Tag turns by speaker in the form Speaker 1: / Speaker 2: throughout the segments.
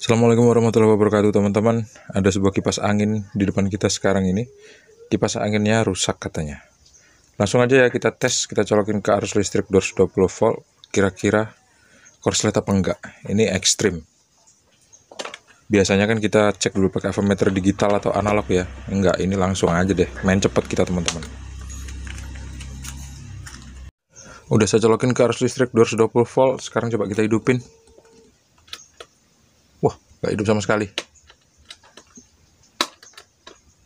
Speaker 1: Assalamualaikum warahmatullahi wabarakatuh teman-teman Ada sebuah kipas angin di depan kita sekarang ini Kipas anginnya rusak katanya Langsung aja ya kita tes Kita colokin ke arus listrik 220 volt Kira-kira korslet apa enggak Ini ekstrim Biasanya kan kita cek dulu pakai avometer digital atau analog ya Enggak ini langsung aja deh Main cepet kita teman-teman Udah saya colokin ke arus listrik 220 volt Sekarang coba kita hidupin nggak hidup sama sekali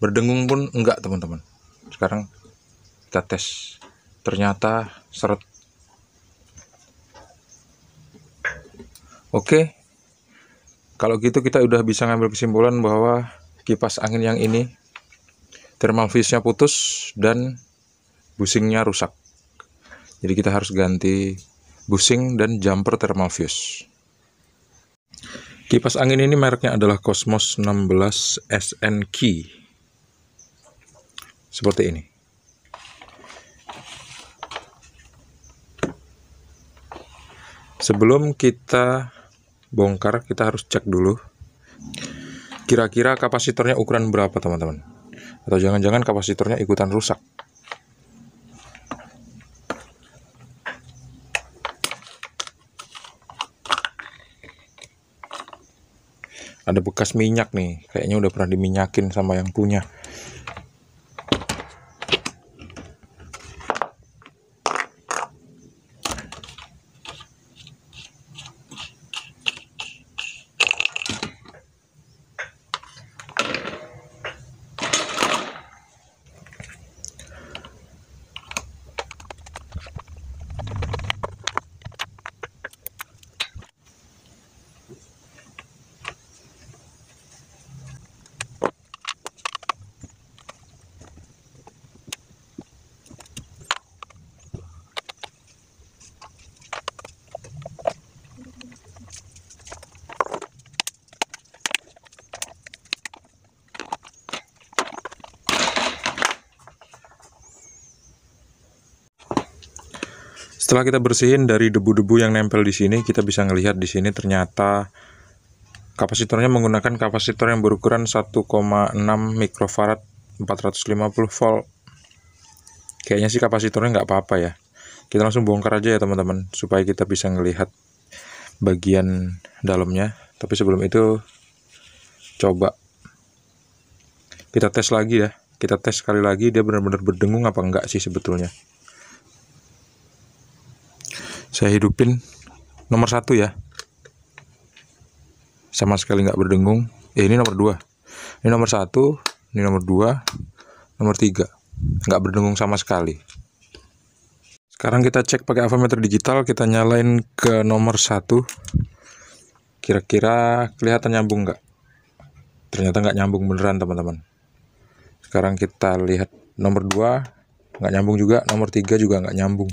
Speaker 1: berdengung pun enggak teman-teman sekarang kita tes ternyata seret oke kalau gitu kita udah bisa ngambil kesimpulan bahwa kipas angin yang ini thermal fuse-nya putus dan busingnya rusak jadi kita harus ganti busing dan jumper thermal fuse Kipas angin ini mereknya adalah Cosmos 16 SN Key. Seperti ini. Sebelum kita bongkar, kita harus cek dulu kira-kira kapasitornya ukuran berapa, teman-teman. Atau jangan-jangan kapasitornya ikutan rusak. ada bekas minyak nih kayaknya udah pernah diminyakin sama yang punya Setelah kita bersihin dari debu-debu yang nempel di sini, kita bisa melihat di sini ternyata kapasitornya menggunakan kapasitor yang berukuran 1,6 mikrofarad 450 volt. Kayaknya sih kapasitornya nggak apa-apa ya. Kita langsung bongkar aja ya teman-teman, supaya kita bisa melihat bagian dalamnya. Tapi sebelum itu, coba kita tes lagi ya. Kita tes sekali lagi, dia benar-benar berdengung apa enggak sih sebetulnya saya hidupin nomor satu ya sama sekali nggak berdengung eh, ini nomor dua ini nomor satu ini nomor dua nomor tiga nggak berdengung sama sekali sekarang kita cek pakai avometer digital kita nyalain ke nomor satu kira-kira kelihatan nyambung nggak ternyata nggak nyambung beneran teman-teman sekarang kita lihat nomor dua nggak nyambung juga nomor tiga juga nggak nyambung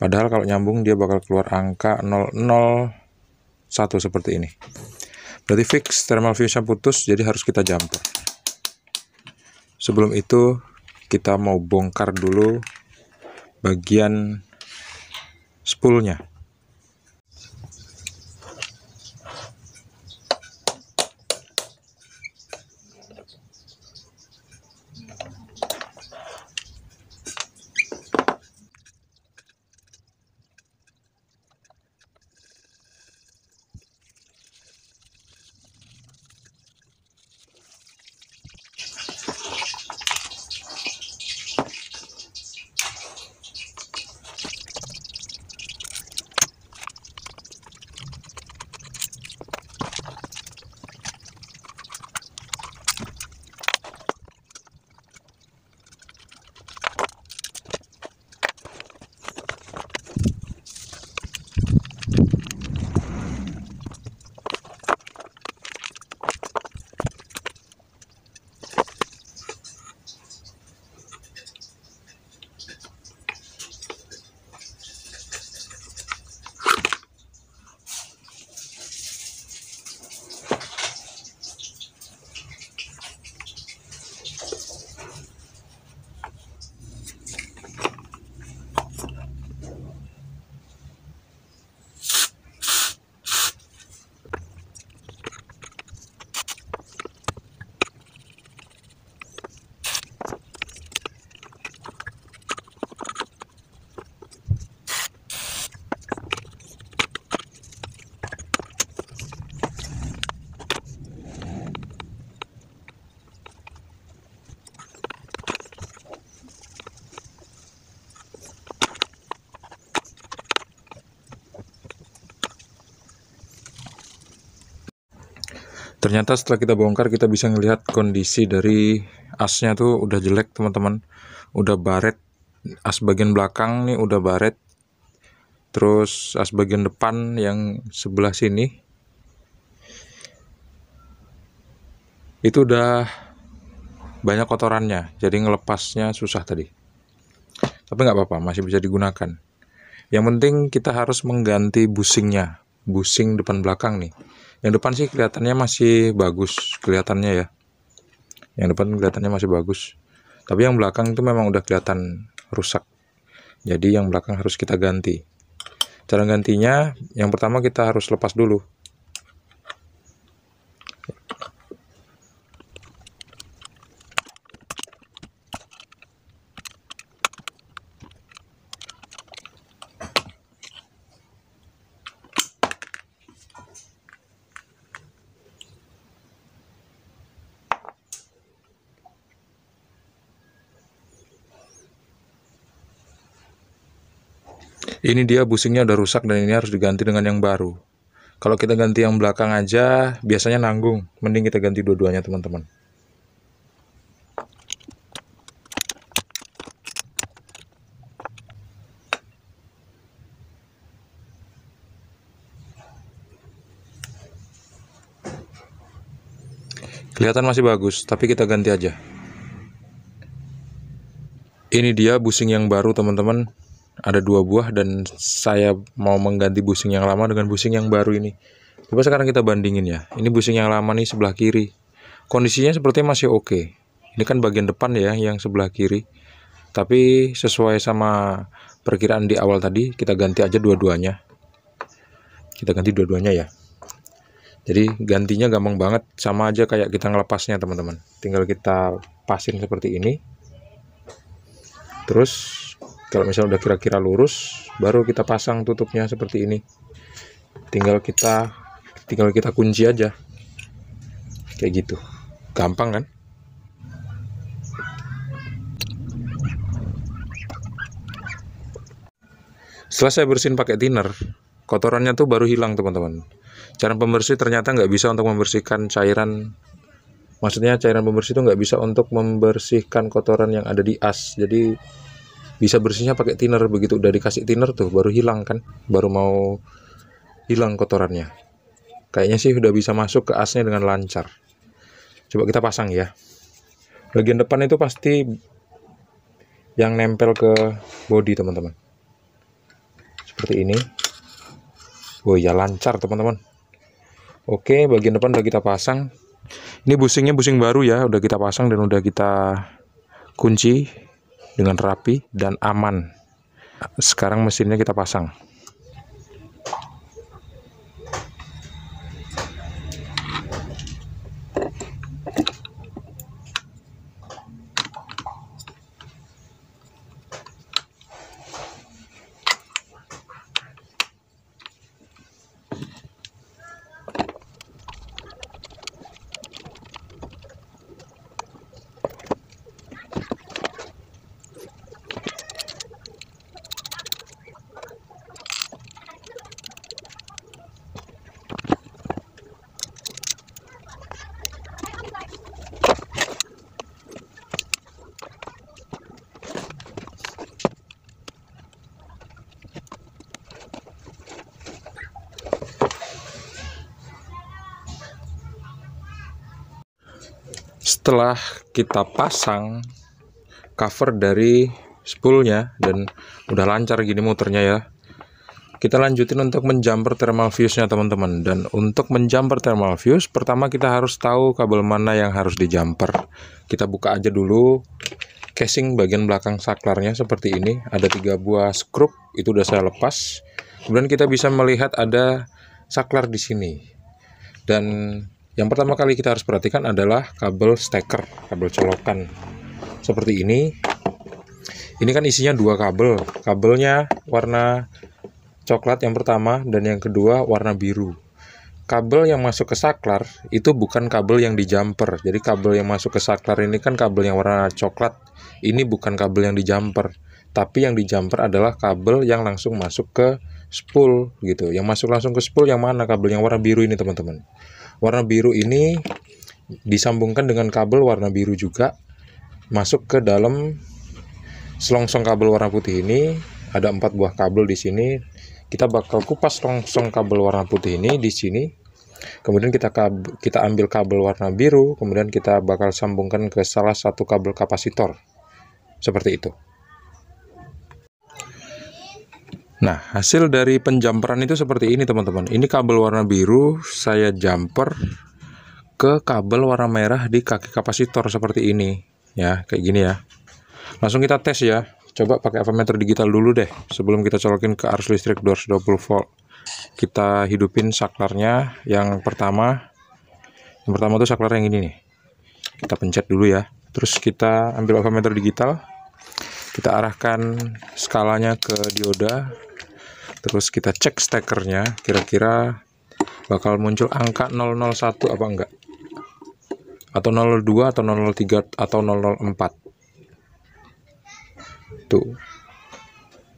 Speaker 1: Padahal kalau nyambung dia bakal keluar angka 001 seperti ini. Berarti fix thermal fusion putus jadi harus kita jumper. Sebelum itu kita mau bongkar dulu bagian spoolnya. ternyata setelah kita bongkar kita bisa melihat kondisi dari asnya tuh udah jelek teman-teman udah baret as bagian belakang nih udah baret terus as bagian depan yang sebelah sini itu udah banyak kotorannya jadi ngelepasnya susah tadi tapi nggak apa-apa masih bisa digunakan yang penting kita harus mengganti busingnya busing depan belakang nih yang depan sih kelihatannya masih bagus kelihatannya ya yang depan kelihatannya masih bagus tapi yang belakang itu memang udah kelihatan rusak jadi yang belakang harus kita ganti cara gantinya yang pertama kita harus lepas dulu ini dia businya udah rusak dan ini harus diganti dengan yang baru kalau kita ganti yang belakang aja biasanya nanggung mending kita ganti dua-duanya teman-teman Kelihatan masih bagus, tapi kita ganti aja. Ini dia busing yang baru, teman-teman ada dua buah dan saya mau mengganti busing yang lama dengan busing yang baru ini coba sekarang kita bandingin ya ini busing yang lama nih sebelah kiri kondisinya seperti masih oke okay. ini kan bagian depan ya yang sebelah kiri tapi sesuai sama perkiraan di awal tadi kita ganti aja dua-duanya kita ganti dua-duanya ya jadi gantinya gampang banget sama aja kayak kita ngelepasnya teman-teman tinggal kita pasin seperti ini terus kalau misalnya udah kira-kira lurus baru kita pasang tutupnya seperti ini tinggal kita tinggal kita kunci aja kayak gitu gampang kan setelah saya bersihin pakai thinner kotorannya tuh baru hilang teman-teman cara pembersih ternyata nggak bisa untuk membersihkan cairan maksudnya cairan pembersih itu nggak bisa untuk membersihkan kotoran yang ada di as jadi bisa bersihnya pakai thinner begitu udah dikasih thinner tuh baru hilang kan baru mau hilang kotorannya kayaknya sih udah bisa masuk ke asnya dengan lancar coba kita pasang ya bagian depan itu pasti yang nempel ke body teman-teman seperti ini oh ya lancar teman-teman oke bagian depan udah kita pasang ini busingnya busing baru ya udah kita pasang dan udah kita kunci dengan rapi dan aman. Sekarang mesinnya kita pasang. setelah kita pasang cover dari spoolnya dan udah lancar gini muternya ya kita lanjutin untuk menjumper thermal fuse nya teman-teman dan untuk menjumper thermal fuse pertama kita harus tahu kabel mana yang harus dijumper kita buka aja dulu casing bagian belakang saklarnya seperti ini ada tiga buah skrup itu udah saya lepas kemudian kita bisa melihat ada saklar di sini dan yang pertama kali kita harus perhatikan adalah kabel steker, kabel colokan. Seperti ini. Ini kan isinya dua kabel. Kabelnya warna coklat yang pertama dan yang kedua warna biru. Kabel yang masuk ke saklar itu bukan kabel yang di jumper. Jadi kabel yang masuk ke saklar ini kan kabel yang warna coklat. Ini bukan kabel yang di jumper, tapi yang di jumper adalah kabel yang langsung masuk ke spool gitu. Yang masuk langsung ke spool yang mana kabel yang warna biru ini, teman-teman warna biru ini disambungkan dengan kabel warna biru juga masuk ke dalam selongsong kabel warna putih ini ada empat buah kabel di sini kita bakal kupas selongsong kabel warna putih ini di sini kemudian kita kita ambil kabel warna biru kemudian kita bakal sambungkan ke salah satu kabel kapasitor seperti itu Nah, hasil dari penjamperan itu seperti ini, teman-teman. Ini kabel warna biru saya jumper ke kabel warna merah di kaki kapasitor seperti ini, ya, kayak gini ya. Langsung kita tes ya. Coba pakai avometer digital dulu deh sebelum kita colokin ke arus listrik 220 volt. Kita hidupin saklarnya yang pertama. Yang pertama itu saklar yang ini nih. Kita pencet dulu ya. Terus kita ambil avometer digital. Kita arahkan skalanya ke dioda terus kita cek stekernya kira-kira bakal muncul angka 001 apa enggak atau 02 atau 003 atau 004 tuh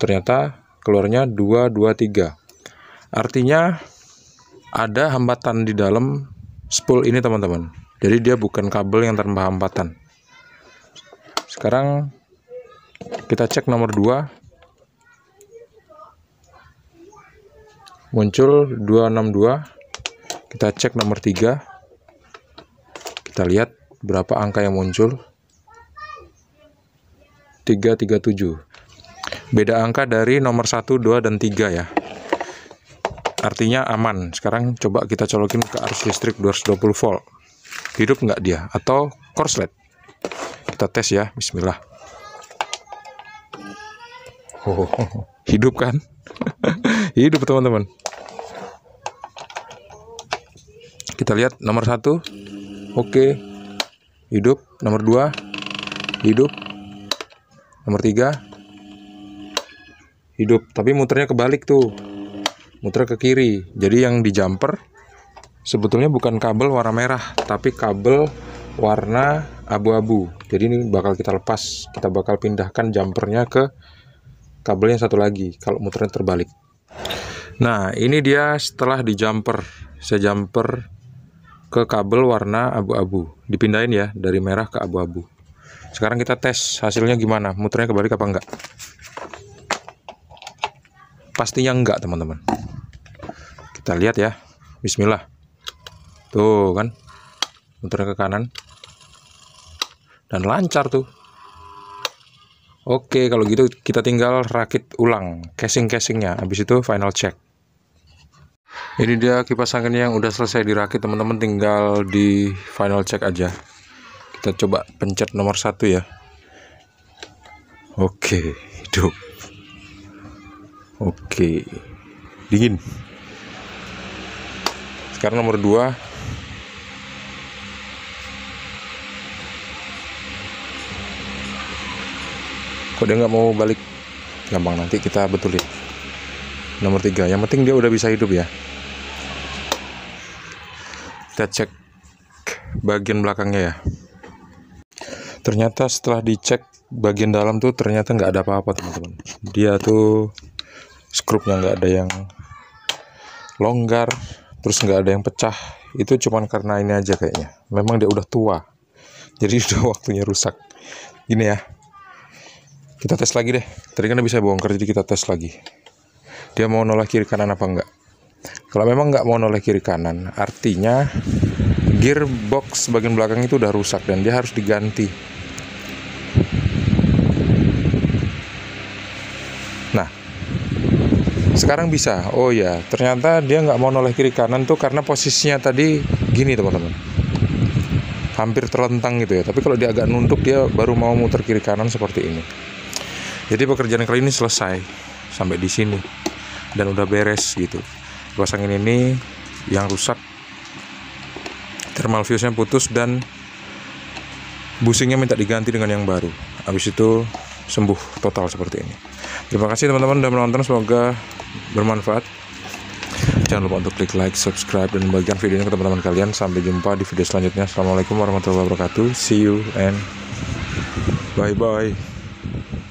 Speaker 1: ternyata keluarnya 223 artinya ada hambatan di dalam spool ini teman-teman jadi dia bukan kabel yang tanpa hambatan sekarang kita cek nomor 2 muncul 262 kita cek nomor 3 kita lihat berapa angka yang muncul 337 beda angka dari nomor 1, 2, dan 3 ya artinya aman sekarang coba kita colokin ke arus listrik 220 volt hidup nggak dia atau korslet kita tes ya bismillah oh, hidup kan hidup teman-teman kita lihat nomor satu oke okay. hidup nomor dua hidup nomor tiga hidup tapi muternya kebalik tuh muter ke kiri jadi yang di jumper sebetulnya bukan kabel warna merah tapi kabel warna abu-abu jadi ini bakal kita lepas kita bakal pindahkan jumpernya ke kabel yang satu lagi kalau muternya terbalik Nah, ini dia setelah di jumper. Saya jumper ke kabel warna abu-abu. Dipindahin ya dari merah ke abu-abu. Sekarang kita tes hasilnya gimana. Muternya kebalik apa enggak? Pastinya enggak, teman-teman. Kita lihat ya. Bismillah. Tuh kan. Muternya ke kanan. Dan lancar tuh. Oke, kalau gitu kita tinggal rakit ulang casing-casingnya. Habis itu final check ini dia kipas angin yang udah selesai dirakit teman-teman tinggal di final check aja kita coba pencet nomor satu ya oke hidup oke dingin sekarang nomor dua kok dia nggak mau balik gampang nanti kita betulin nomor tiga yang penting dia udah bisa hidup ya kita cek bagian belakangnya ya ternyata setelah dicek bagian dalam tuh ternyata nggak ada apa-apa teman-teman dia tuh skrupnya nggak ada yang longgar terus nggak ada yang pecah itu cuman karena ini aja kayaknya memang dia udah tua jadi udah waktunya rusak gini ya kita tes lagi deh tadi kan bisa bongkar jadi kita tes lagi dia mau nolak kiri kanan apa enggak kalau memang nggak mau noleh kiri kanan artinya gearbox bagian belakang itu udah rusak dan dia harus diganti nah sekarang bisa oh ya ternyata dia nggak mau noleh kiri kanan tuh karena posisinya tadi gini teman-teman hampir terlentang gitu ya tapi kalau dia agak nunduk dia baru mau muter kiri kanan seperti ini jadi pekerjaan kali ini selesai sampai di sini dan udah beres gitu kipas angin ini yang rusak thermal fuse nya putus dan busingnya minta diganti dengan yang baru habis itu sembuh total seperti ini terima kasih teman-teman sudah menonton semoga bermanfaat jangan lupa untuk klik like, subscribe, dan bagikan videonya ke teman-teman kalian. Sampai jumpa di video selanjutnya. Assalamualaikum warahmatullahi wabarakatuh. See you and bye-bye.